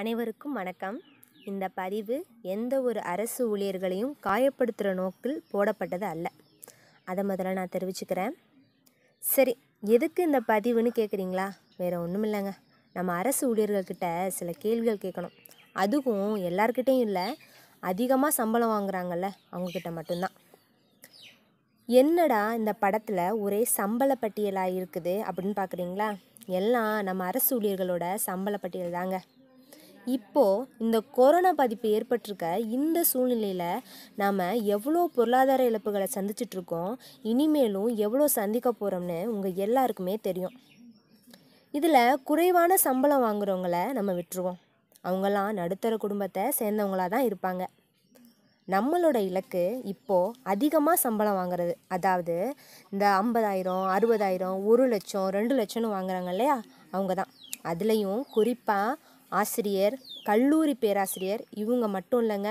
அனைவருக்கும் வணக்கம் இந்த பதிவு எந்த ஒரு அரசு ஊழியர்களையும் காயப்படுத்துகிற நோக்கில் போடப்பட்டது அல்ல அதை முதல்ல நான் தெரிவிச்சுக்கிறேன் சரி எதுக்கு இந்த பதிவுன்னு கேட்குறீங்களா வேறு ஒன்றும் இல்லைங்க நம்ம அரசு ஊழியர்கள்கிட்ட சில கேள்விகள் கேட்கணும் அதுவும் எல்லார்கிட்டேயும் இல்லை அதிகமாக சம்பளம் வாங்குறாங்கல்ல அவங்கக்கிட்ட மட்டும்தான் என்னடா இந்த படத்தில் ஒரே சம்பள பட்டியலாக இருக்குது அப்படின்னு பார்க்குறீங்களா எல்லாம் நம்ம அரசு ஊழியர்களோட சம்பள பட்டியல் தாங்க இப்போது இந்த கொரோனா பாதிப்பு ஏற்பட்டிருக்க இந்த சூழ்நிலையில் நாம் எவ்வளோ பொருளாதார இழப்புகளை சந்திச்சிட்ருக்கோம் இனிமேலும் எவ்வளோ சந்திக்க போகிறோம்னு உங்கள் எல்லாருக்குமே தெரியும் இதில் குறைவான சம்பளம் வாங்குகிறவங்கள நம்ம விட்டுருவோம் அவங்களாம் நடுத்தர குடும்பத்தை சேர்ந்தவங்களாக தான் இருப்பாங்க நம்மளோட இலக்கு இப்போது அதிகமாக சம்பளம் வாங்குறது அதாவது இந்த ஐம்பதாயிரம் அறுபதாயிரம் ஒரு லட்சம் ரெண்டு லட்சம்னு வாங்குறாங்க இல்லையா அவங்க தான் அதுலேயும் குறிப்பாக ஆசிரியர் கல்லூரி பேராசிரியர் இவங்க மட்டும் இல்லைங்க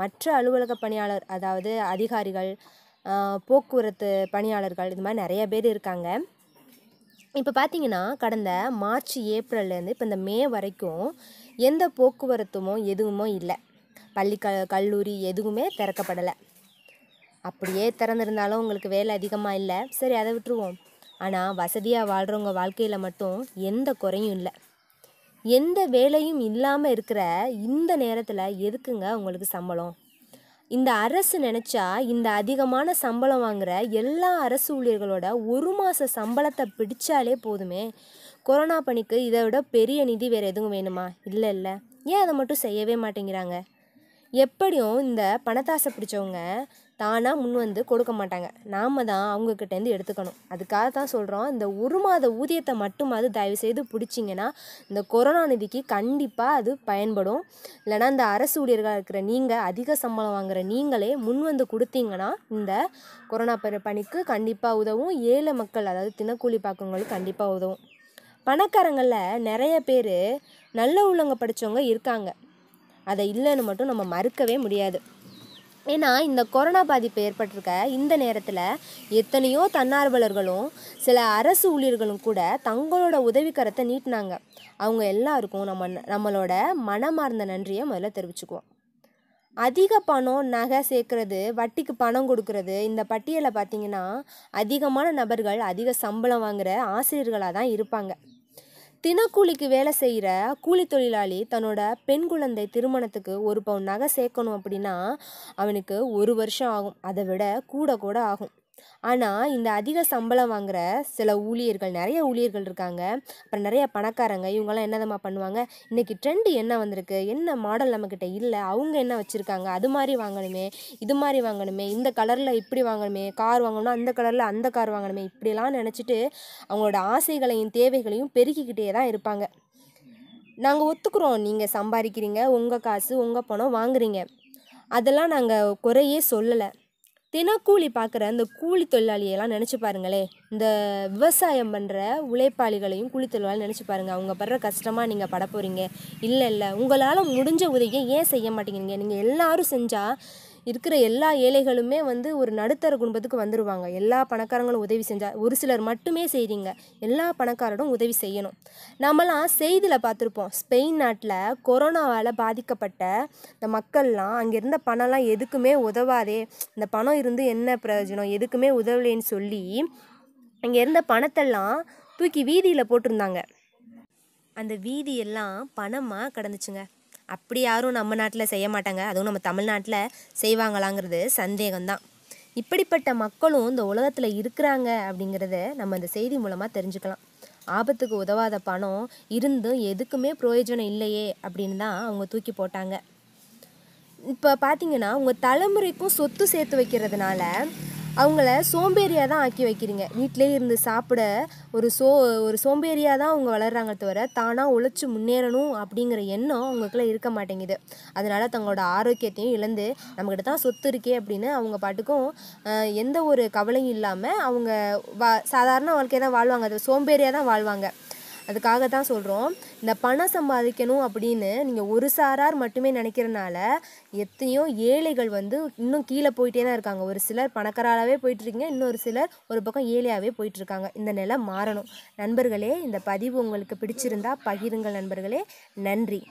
மற்ற அலுவலக பணியாளர் அதாவது அதிகாரிகள் போக்குவரத்து பணியாளர்கள் இது மாதிரி நிறைய பேர் இருக்காங்க இப்போ பார்த்தீங்கன்னா கடந்த மார்ச் ஏப்ரல்லேருந்து இப்போ இந்த மே வரைக்கும் எந்த போக்குவரத்துமோ எதுவுமோ இல்லை பள்ளி க கல்லூரி எதுவுமே திறக்கப்படலை அப்படியே திறந்திருந்தாலும் உங்களுக்கு வேலை அதிகமாக இல்லை சரி அதை விட்டுருவோம் ஆனால் வசதியாக வாழ்கிறவங்க வாழ்க்கையில் மட்டும் எந்த குறையும் இல்லை எந்த வேலையும் இல்லாமல் இருக்கிற இந்த நேரத்தில் எதுக்குங்க உங்களுக்கு சம்பளம் இந்த அரசு நினச்சா இந்த அதிகமான சம்பளம் வாங்குகிற எல்லா அரசு ஊழியர்களோட ஒரு மாத சம்பளத்தை பிடிச்சாலே போதுமே கொரோனா பணிக்கு இதை விட பெரிய நிதி வேறு எதுவும் வேணுமா இல்லை இல்லை ஏன் அதை மட்டும் செய்யவே மாட்டேங்கிறாங்க எப்படியும் இந்த பணத்தாசை பிடிச்சவங்க தானாக முன் வந்து கொடுக்க மாட்டாங்க நாம் தான் அவங்கக்கிட்டேருந்து எடுத்துக்கணும் அதுக்காக தான் சொல்கிறோம் இந்த ஒரு மாத ஊதியத்தை மட்டுமாவது செய்து பிடிச்சிங்கன்னா இந்த கொரோனா நிதிக்கு கண்டிப்பாக அது பயன்படும் இல்லைனா இந்த அரசு ஊழியர்களாக இருக்கிற நீங்கள் அதிக சம்பளம் வாங்குகிற நீங்களே முன் வந்து கொடுத்தீங்கன்னா இந்த கொரோனா பணிக்கு கண்டிப்பாக உதவும் ஏழை மக்கள் அதாவது தினக்கூலி பார்க்கவங்களுக்கு கண்டிப்பாக உதவும் பணக்காரங்களில் நிறைய பேர் நல்ல உள்ளவங்க படித்தவங்க இருக்காங்க அதை இல்லைன்னு மட்டும் நம்ம மறுக்கவே முடியாது ஏன்னா இந்த கொரோனா பாதிப்பு ஏற்பட்டிருக்க இந்த நேரத்தில் எத்தனையோ தன்னார்வலர்களும் சில அரசு ஊழியர்களும் கூட தங்களோட உதவிக்கரத்தை நீட்டினாங்க அவங்க எல்லாருக்கும் நம்ம நம்மளோட மனமார்ந்த நன்றியை முதல்ல தெரிவிச்சுக்குவோம் அதிக பணம் நகை சேர்க்கறது வட்டிக்கு பணம் கொடுக்கறது இந்த பட்டியலை பார்த்திங்கன்னா அதிகமான நபர்கள் அதிக சம்பளம் வாங்குகிற ஆசிரியர்களாக தான் இருப்பாங்க தினக்கூலிக்கு வேலை செய்கிற கூலி தொழிலாளி தன்னோட பெண் குழந்தை திருமணத்துக்கு ஒரு பவுன் நகை சேர்க்கணும் அப்படின்னா அவனுக்கு ஒரு வருஷம் ஆகும் அதை விட கூட கூட ஆகும் ஆனால் இந்த அதிக சம்பளம் வாங்குகிற சில ஊழியர்கள் நிறைய ஊழியர்கள் இருக்காங்க அப்புறம் நிறைய பணக்காரங்க இவங்கெல்லாம் என்னதம்மா பண்ணுவாங்க இன்றைக்கி ட்ரெண்டு என்ன வந்திருக்கு என்ன மாடல் நம்மக்கிட்ட இல்லை அவங்க என்ன வச்சுருக்காங்க அது மாதிரி வாங்கணுமே இது மாதிரி வாங்கணுமே இந்த கலரில் இப்படி வாங்கணுமே கார் வாங்கணும் அந்த கலரில் அந்த கார் வாங்கணுமே இப்படிலாம் நினச்சிட்டு அவங்களோட ஆசைகளையும் தேவைகளையும் பெருக்கிக்கிட்டே தான் இருப்பாங்க நாங்கள் ஒத்துக்கிறோம் நீங்கள் சம்பாதிக்கிறீங்க உங்கள் காசு உங்கள் பணம் வாங்குறீங்க அதெல்லாம் நாங்கள் குறையே சொல்லலை தினக்கூலி பார்க்குற அந்த கூலி தொழிலாளியெல்லாம் நினச்சி பாருங்களேன் இந்த விவசாயம் பண்ணுற உழைப்பாளிகளையும் கூலி தொழிலாளி நினச்சி பாருங்கள் அவங்க படுற கஷ்டமாக நீங்கள் பட போகிறீங்க இல்லை இல்லை உங்களால் முடிஞ்ச உதவியை ஏன் செய்ய மாட்டேங்கிறீங்க நீங்கள் எல்லோரும் செஞ்சால் இருக்கிற எல்லா ஏழைகளுமே வந்து ஒரு நடுத்தர குடும்பத்துக்கு வந்துடுவாங்க எல்லா பணக்காரங்களும் உதவி செஞ்சால் ஒரு சிலர் மட்டுமே செய்கிறீங்க எல்லா பணக்காரரும் உதவி செய்யணும் நம்மலாம் செய்தியில் பார்த்துருப்போம் ஸ்பெயின் நாட்டில் கொரோனாவால் பாதிக்கப்பட்ட இந்த மக்கள்லாம் அங்கே இருந்த பணம்லாம் எதுக்குமே உதவாதே இந்த பணம் இருந்து என்ன பிரயோஜனம் எதுக்குமே உதவலேன்னு சொல்லி அங்கே இருந்த பணத்தெல்லாம் தூக்கி வீதியில் போட்டிருந்தாங்க அந்த வீதியெல்லாம் பணமாக கிடந்துச்சுங்க அப்படி யாரும் நம்ம நாட்டில் செய்ய மாட்டாங்க அதுவும் நம்ம தமிழ்நாட்டில் செய்வாங்களாங்கிறது சந்தேகம்தான் இப்படிப்பட்ட மக்களும் இந்த உலகத்தில் இருக்கிறாங்க அப்படிங்கிறத நம்ம இந்த செய்தி மூலமாக தெரிஞ்சுக்கலாம் ஆபத்துக்கு உதவாத பணம் இருந்தும் எதுக்குமே பிரயோஜனம் இல்லையே அப்படின்னு தான் அவங்க தூக்கி போட்டாங்க இப்போ பார்த்தீங்கன்னா உங்கள் தலைமுறைக்கும் சொத்து சேர்த்து வைக்கிறதுனால அவங்கள சோம்பேறியாக தான் ஆக்கி வைக்கிறீங்க வீட்டிலே இருந்து சாப்பிட ஒரு சோ ஒரு சோம்பேறியாக தான் அவங்க வளர்கிறாங்க தவிர தானாக உழைச்சி முன்னேறணும் அப்படிங்கிற எண்ணம் அவங்களுக்குள்ள இருக்க மாட்டேங்குது அதனால் தங்களோட ஆரோக்கியத்தையும் இழந்து நம்மக்கிட்ட தான் சொத்து இருக்கே அப்படின்னு அவங்க பாட்டுக்கும் எந்த ஒரு கவலையும் இல்லாமல் அவங்க வா சாதாரண வாழ்க்கையை தான் வாழ்வாங்க அது சோம்பேறியாக தான் வாழ்வாங்க அதுக்காக தான் சொல்கிறோம் இந்த பணம் சம்பாதிக்கணும் அப்படின்னு நீங்கள் ஒரு சாரார் மட்டுமே நினைக்கிறனால எத்தனையோ ஏழைகள் வந்து இன்னும் கீழே போயிட்டே தான் இருக்காங்க ஒரு சிலர் பணக்காராகவே போயிட்டுருக்கீங்க இன்னொரு சிலர் ஒரு பக்கம் ஏழையாகவே போயிட்டுருக்காங்க இந்த நிலை மாறணும் நண்பர்களே இந்த பதிவு உங்களுக்கு பிடிச்சிருந்தா பகிருங்கள் நண்பர்களே நன்றி